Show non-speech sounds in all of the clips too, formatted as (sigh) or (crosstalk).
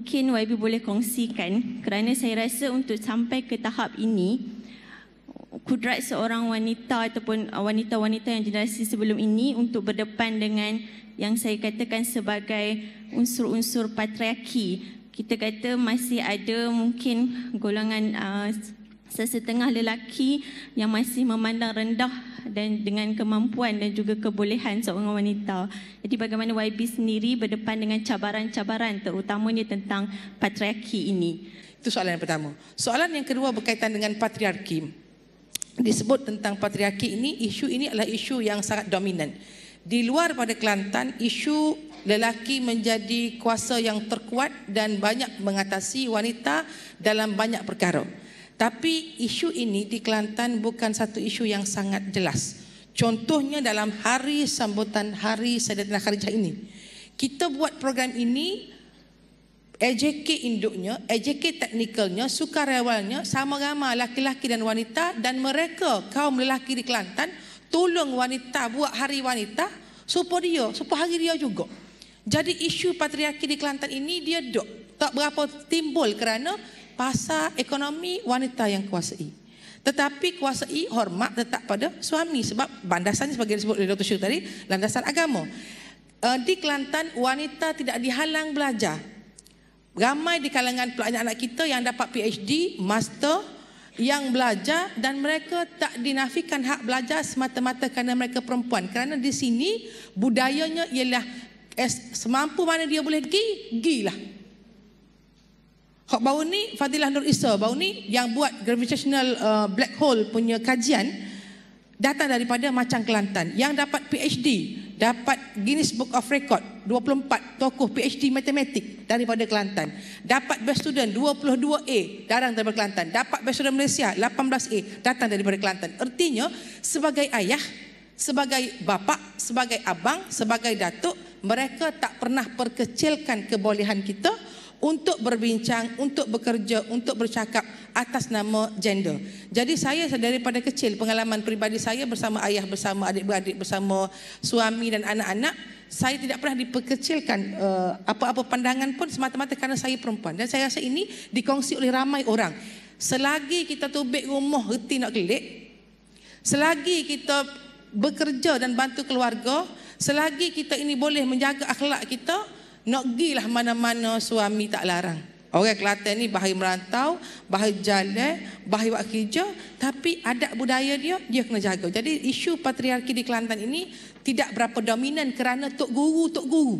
mungkin YB boleh kongsikan kerana saya rasa untuk sampai ke tahap ini kudrat seorang wanita ataupun uh, wanita-wanita yang generasi sebelum ini untuk berdepan dengan yang saya katakan sebagai unsur-unsur patriarki kita kata masih ada mungkin golongan uh, sesetengah lelaki yang masih memandang rendah dan dengan kemampuan dan juga kebolehan seorang wanita. Jadi bagaimana YB sendiri berdepan dengan cabaran-cabaran terutamanya tentang patriarki ini? Itu soalan yang pertama. Soalan yang kedua berkaitan dengan patriarki. Disebut tentang patriarki ini, isu ini adalah isu yang sangat dominan. Di luar pada Kelantan, isu lelaki menjadi kuasa yang terkuat dan banyak mengatasi wanita dalam banyak perkara. Tapi isu ini di Kelantan bukan satu isu yang sangat jelas. Contohnya dalam hari sambutan Hari Sedia Tanah Kerja ini. Kita buat program ini, AJK induknya, AJK teknikalnya, sukarelawannya sama sama laki-laki dan wanita dan mereka kaum lelaki di Kelantan tolong wanita buat hari wanita supaya dia, supaya hari dia juga. Jadi isu patriarki di Kelantan ini dia dok tak berapa timbul kerana pasar ekonomi wanita yang kuasai. Tetapi kuasai hormat tetap pada suami sebab landasannya sebagai disebut oleh Dr. Shu tadi, landasan agama. Eh, di Kelantan wanita tidak dihalang belajar. Ramai di kalangan pelajar anak kita yang dapat PhD, master, yang belajar dan mereka tak dinafikan hak belajar semata-mata kerana mereka perempuan. Kerana di sini budayanya ialah semampu mana dia boleh pergi, gilah. Hak bau ni Fadilah Nur Isa bau ni yang buat gravitational uh, black hole punya kajian datang daripada Macang Kelantan yang dapat PhD dapat Guinness Book of Record 24 tokoh PhD matematik daripada Kelantan dapat best student 22A datang daripada Kelantan dapat best student Malaysia 18A datang daripada Kelantan ertinya sebagai ayah sebagai bapa sebagai abang sebagai datuk mereka tak pernah perkecilkan kebolehan kita untuk berbincang, untuk bekerja, untuk bercakap atas nama gender. Jadi saya daripada kecil pengalaman peribadi saya bersama ayah, bersama adik-beradik, bersama suami dan anak-anak, saya tidak pernah diperkecilkan eh, apa-apa pandangan pun semata-mata kerana saya perempuan. Dan saya rasa ini dikongsi oleh ramai orang. Selagi kita tubik rumah reti nak kelik, selagi kita bekerja dan bantu keluarga, selagi kita ini boleh menjaga akhlak kita, nak gilah mana-mana suami tak larang. Orang Kelantan ni bahaya merantau, bahaya jalan, bahaya buat kerja. Tapi adat budaya dia, dia kena jaga. Jadi isu patriarki di Kelantan ini tidak berapa dominan kerana Tok Guru, Tok Guru.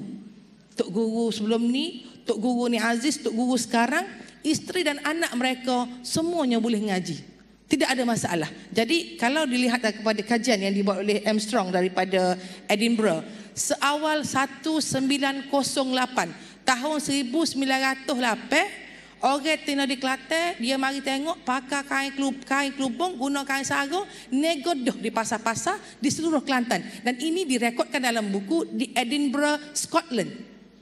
Tok Guru sebelum ni, Tok Guru ni Aziz, Tok Guru sekarang. Isteri dan anak mereka semuanya boleh ngaji tidak ada masalah. Jadi kalau dilihat kepada kajian yang dibuat oleh Armstrong daripada Edinburgh, seawal 1908 tahun 1908, orang tina di Kelantan, dia mari tengok pakai kain klub, kain kelubung guna kain sarung negodoh di pasar-pasar di seluruh Kelantan. Dan ini direkodkan dalam buku di Edinburgh, Scotland.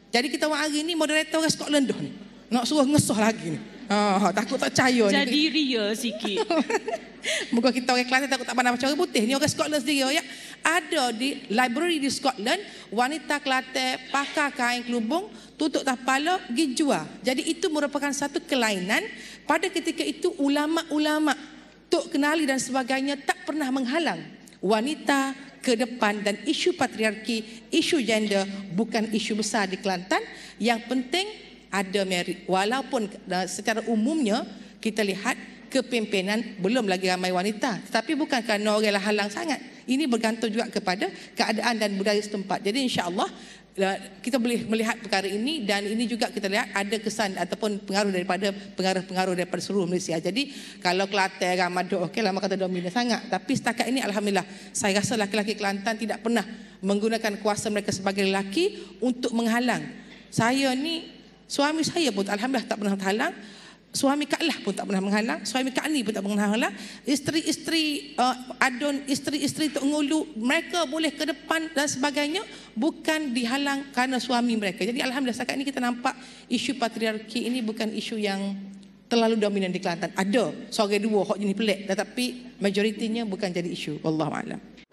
Jadi kita hari ini moderator orang Scotland dah ni. Nak suruh ngesoh lagi ni. Oh, takut tak cahaya ni. Jadi ria sikit. (laughs) Muka kita orang kelas takut tak pandai macam orang putih. Ni orang Scotland sendiri. Oh, ya. Ada di library di Scotland, wanita kelate pakai kain kelubung, tutup tak pala, pergi jual. Jadi itu merupakan satu kelainan. Pada ketika itu, ulama-ulama tok kenali dan sebagainya tak pernah menghalang wanita ke depan dan isu patriarki, isu gender bukan isu besar di Kelantan. Yang penting ada merit walaupun eh, secara umumnya kita lihat kepimpinan belum lagi ramai wanita tapi bukan kerana orang lah halang sangat ini bergantung juga kepada keadaan dan budaya setempat jadi insyaallah eh, kita boleh melihat perkara ini dan ini juga kita lihat ada kesan ataupun pengaruh daripada pengaruh-pengaruh daripada seluruh Malaysia. Jadi kalau Kelantan Ramadu okay, lama kata dominan sangat tapi setakat ini alhamdulillah saya rasa lelaki-lelaki Kelantan tidak pernah menggunakan kuasa mereka sebagai lelaki untuk menghalang. Saya ni Suami saya pun Alhamdulillah tak pernah terhalang. Suami Kak Lah pun tak pernah menghalang. Suami Kak Ni pun tak pernah menghalang. Isteri-isteri uh, Adun, isteri-isteri Tok Ngulu, mereka boleh ke depan dan sebagainya. Bukan dihalang kerana suami mereka. Jadi Alhamdulillah sekarang ini kita nampak isu patriarki ini bukan isu yang terlalu dominan di Kelantan. Ada, seorang dua, hak jenis pelik. Tetapi majoritinya bukan jadi isu. Wallahualam.